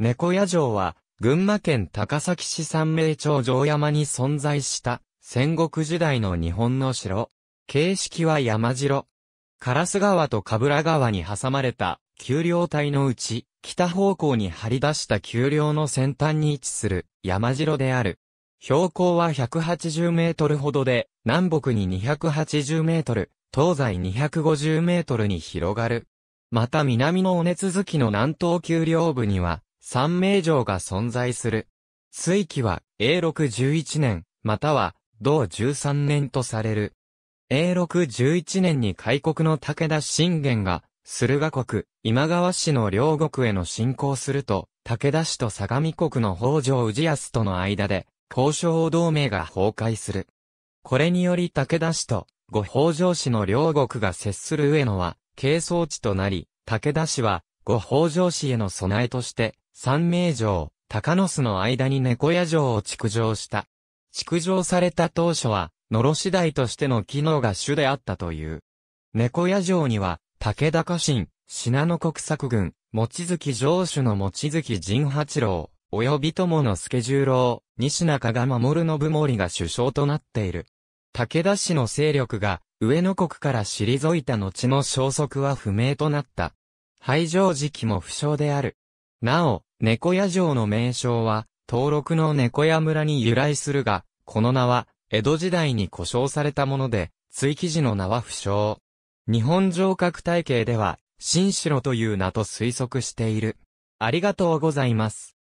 猫屋城は、群馬県高崎市三名町城山に存在した戦国時代の日本の城。形式は山城。烏川と神楽川に挟まれた丘陵帯のうち、北方向に張り出した丘陵の先端に位置する山城である。標高は180メートルほどで、南北に280メートル、東西250メートルに広がる。また南の尾根続きの南東丘陵部には、三名城が存在する。水期は、永禄11年、または、同13年とされる。永禄11年に開国の武田信玄が、駿河国、今川氏の両国への侵攻すると、武田氏と相模国の北条氏康との間で、交渉同盟が崩壊する。これにより武田氏と、五北条氏の両国が接する上野は、係争地となり、武田氏は、五北条氏への備えとして、三名城、高野巣の間に猫屋城を築城した。築城された当初は、野し次第としての機能が主であったという。猫屋城には、武田家臣、信濃国策軍、望月城主の望月陣八郎、及び友のスケジー十郎、西中が守の部森が首相となっている。武田氏の勢力が、上野国から退いた後の消息は不明となった。廃城時期も不詳である。なお、猫屋城の名称は、登録の猫屋村に由来するが、この名は、江戸時代に故障されたもので、追記時の名は不詳。日本城郭体系では、新城という名と推測している。ありがとうございます。